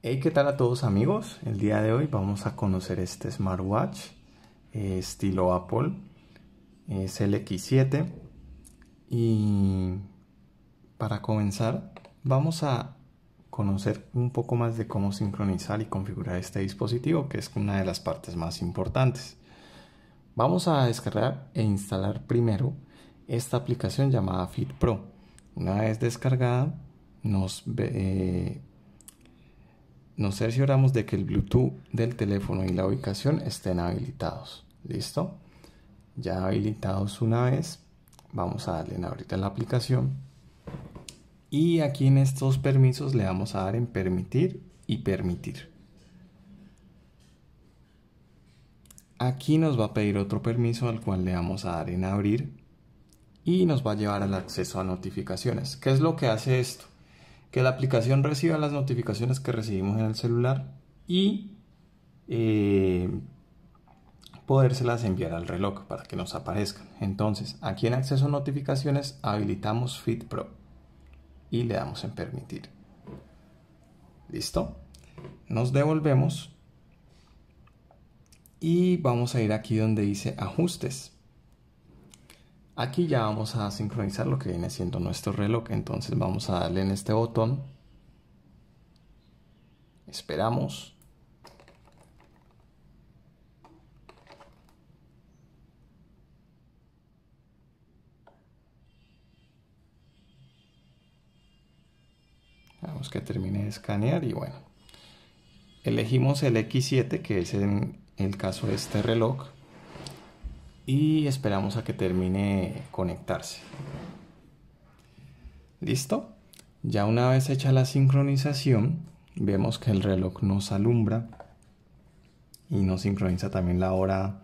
Hey, ¿qué tal a todos amigos? El día de hoy vamos a conocer este smartwatch eh, estilo Apple, es el X7 y para comenzar vamos a conocer un poco más de cómo sincronizar y configurar este dispositivo que es una de las partes más importantes. Vamos a descargar e instalar primero esta aplicación llamada Fit Pro. Una vez descargada nos... Eh, nos cercioramos de que el Bluetooth del teléfono y la ubicación estén habilitados. ¿Listo? Ya habilitados una vez, vamos a darle en ahorita la aplicación. Y aquí en estos permisos le vamos a dar en permitir y permitir. Aquí nos va a pedir otro permiso al cual le vamos a dar en abrir y nos va a llevar al acceso a notificaciones. ¿Qué es lo que hace esto? que la aplicación reciba las notificaciones que recibimos en el celular y eh, podérselas enviar al reloj para que nos aparezcan. Entonces, aquí en acceso a notificaciones habilitamos Fit Pro y le damos en permitir. Listo. Nos devolvemos y vamos a ir aquí donde dice ajustes. Aquí ya vamos a sincronizar lo que viene siendo nuestro reloj, entonces vamos a darle en este botón. Esperamos. Vamos que termine de escanear y bueno. Elegimos el X7 que es en el caso de este reloj y esperamos a que termine conectarse. ¿Listo? Ya una vez hecha la sincronización, vemos que el reloj nos alumbra y nos sincroniza también la hora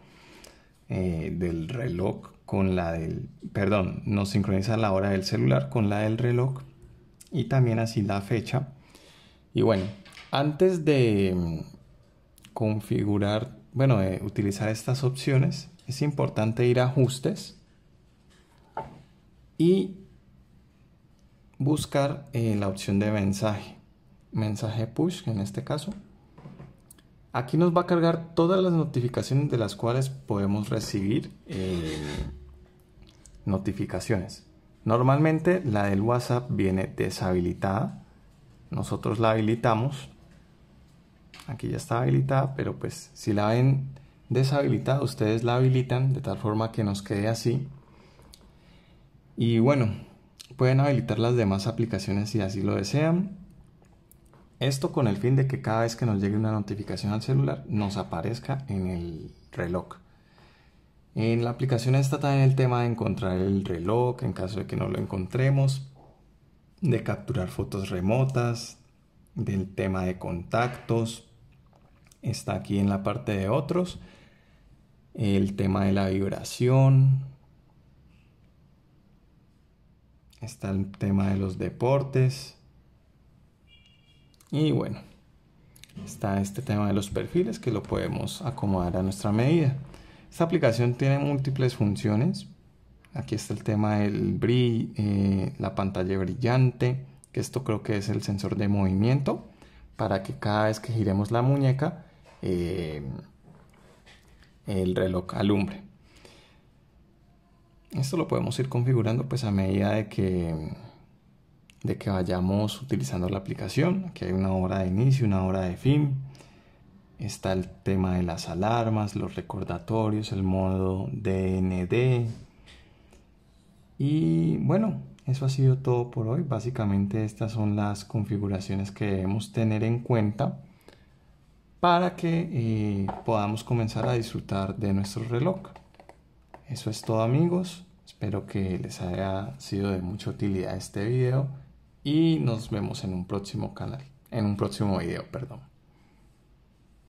eh, del reloj con la del... Perdón, nos sincroniza la hora del celular con la del reloj y también así la fecha. Y bueno, antes de mm, configurar, bueno, utilizar estas opciones, es importante ir a ajustes y buscar eh, la opción de mensaje mensaje push en este caso aquí nos va a cargar todas las notificaciones de las cuales podemos recibir eh, notificaciones normalmente la del whatsapp viene deshabilitada nosotros la habilitamos aquí ya está habilitada pero pues si la ven deshabilitada, ustedes la habilitan de tal forma que nos quede así. Y bueno, pueden habilitar las demás aplicaciones si así lo desean. Esto con el fin de que cada vez que nos llegue una notificación al celular nos aparezca en el reloj. En la aplicación está también el tema de encontrar el reloj en caso de que no lo encontremos, de capturar fotos remotas, del tema de contactos, está aquí en la parte de otros. El tema de la vibración. Está el tema de los deportes. Y bueno, está este tema de los perfiles que lo podemos acomodar a nuestra medida. Esta aplicación tiene múltiples funciones. Aquí está el tema del brillo, eh, la pantalla brillante, que esto creo que es el sensor de movimiento, para que cada vez que giremos la muñeca eh, el reloj alumbre. Esto lo podemos ir configurando pues a medida de que, de que vayamos utilizando la aplicación. Aquí hay una hora de inicio, una hora de fin. Está el tema de las alarmas, los recordatorios, el modo DND. Y bueno, eso ha sido todo por hoy. Básicamente estas son las configuraciones que debemos tener en cuenta para que eh, podamos comenzar a disfrutar de nuestro reloj. Eso es todo amigos, espero que les haya sido de mucha utilidad este video y nos vemos en un próximo canal, en un próximo video, perdón.